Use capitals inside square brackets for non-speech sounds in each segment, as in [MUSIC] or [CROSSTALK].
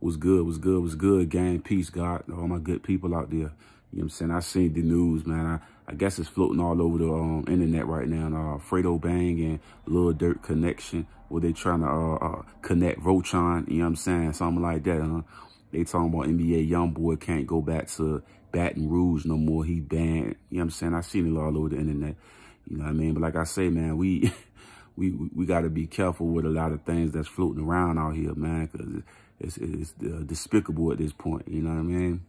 Was good, was good, was good, gang. Peace, God. All my good people out there. You know what I'm saying? I seen the news, man. I, I guess it's floating all over the um, internet right now. And, uh, Fredo Bang and Lil Dirt Connection, where they trying to uh, uh, connect Rochon, you know what I'm saying? Something like that, huh? They talking about NBA Youngboy can't go back to Baton Rouge no more. He banned, you know what I'm saying? I seen it all over the internet. You know what I mean? But like I say, man, we [LAUGHS] we we got to be careful with a lot of things that's floating around out here, man, because it's, it's, it's uh, despicable at this point. You know what I mean?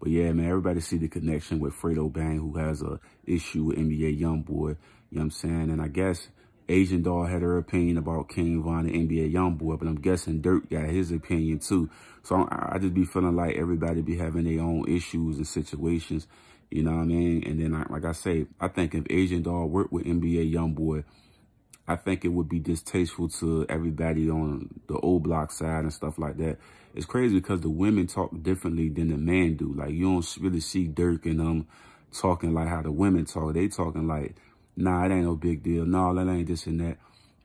But yeah, man, everybody see the connection with Fredo Bang, who has a issue with NBA YoungBoy. You know what I'm saying? And I guess Asian Doll had her opinion about King Von and NBA YoungBoy, but I'm guessing Dirk got his opinion too. So I, I just be feeling like everybody be having their own issues and situations. You know what I mean? And then, I, like I say, I think if Asian Doll worked with NBA YoungBoy, I think it would be distasteful to everybody on the old block side and stuff like that. It's crazy because the women talk differently than the men do. Like, you don't really see Dirk and them talking like how the women talk. They talking like, nah, it ain't no big deal. Nah, that ain't this and that.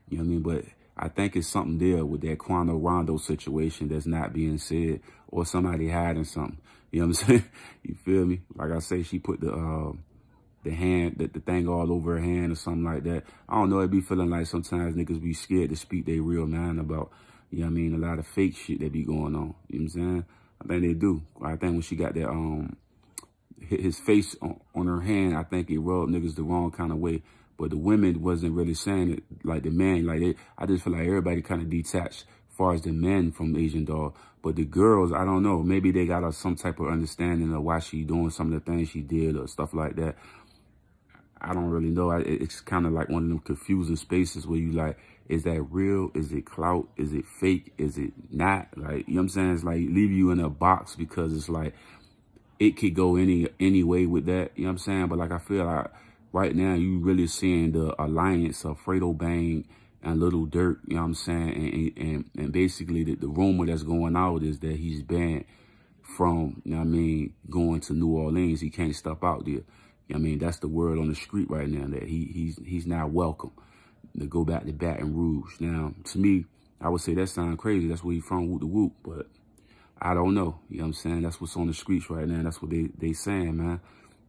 You know what I mean? But I think it's something there with that Quando Rondo situation that's not being said or somebody hiding something. You know what I'm [LAUGHS] saying? you feel me? Like I say, she put the... Uh, the hand, the, the thing all over her hand or something like that. I don't know. It be feeling like sometimes niggas be scared to speak their real mind about, you know what I mean, a lot of fake shit that be going on. You know what I'm saying? I think they do. I think when she got that, um, his face on, on her hand, I think it rubbed niggas the wrong kind of way. But the women wasn't really saying it like the man. Like they, I just feel like everybody kind of detached as far as the men from Asian Doll. But the girls, I don't know. Maybe they got some type of understanding of why she doing some of the things she did or stuff like that. I don't really know. I, it's kind of like one of them confusing spaces where you like, is that real? Is it clout? Is it fake? Is it not? Like, you know what I'm saying? It's like leave you in a box because it's like, it could go any, any way with that. You know what I'm saying? But like, I feel like right now you really seeing the alliance of Fredo Bang and Little Dirt, you know what I'm saying? And, and, and basically the, the rumor that's going out is that he's banned from, you know what I mean, going to New Orleans. He can't step out there. I mean, that's the word on the street right now that he he's he's not welcome to go back to Baton Rouge. Now, to me, I would say that sounds crazy. That's where he from, Woot the whoop, but I don't know. You know what I'm saying? That's what's on the streets right now. That's what they, they saying, man.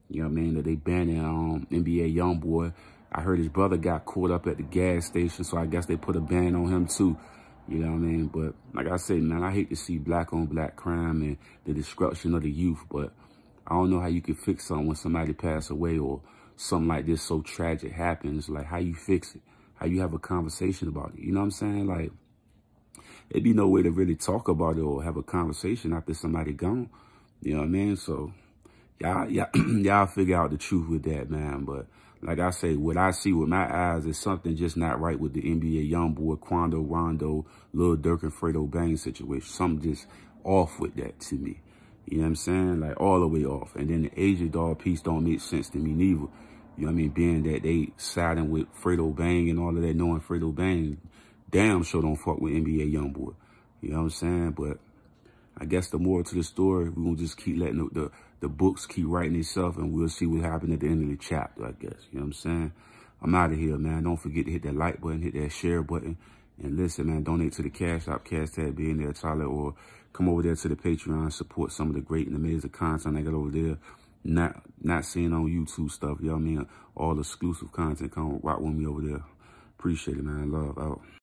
You know what I mean? That they banning um, NBA young boy. I heard his brother got caught up at the gas station, so I guess they put a ban on him too. You know what I mean? But like I said, man, I hate to see black on black crime and the destruction of the youth, but I don't know how you can fix something when somebody passed away or something like this so tragic happens. Like how you fix it, how you have a conversation about it. You know what I'm saying? Like it'd be no way to really talk about it or have a conversation after somebody gone. You know what I mean? So y'all, y'all, [CLEARS THROAT] y'all figure out the truth with that, man. But like I say, what I see with my eyes is something just not right with the NBA young boy, Quando Rondo, Lil Durk and Fredo Bang situation. Something just off with that to me. You know what I'm saying? Like all the way off. And then the Asia Dog piece don't make sense to me neither. You know what I mean? Being that they siding with Fredo Bang and all of that, knowing Fredo Bang, damn sure don't fuck with NBA Youngboy. You know what I'm saying? But I guess the moral to the story, we're going to just keep letting the, the, the books keep writing itself and we'll see what happens at the end of the chapter, I guess. You know what I'm saying? I'm out of here, man. Don't forget to hit that like button, hit that share button, and listen, man, donate to the Cash App, Cash App, be in there, Tyler, or come over there to the Patreon, support some of the great and amazing content I got over there. Not not seeing on YouTube stuff, you know what I mean? All exclusive content. Come rock with me over there. Appreciate it, man. Love out.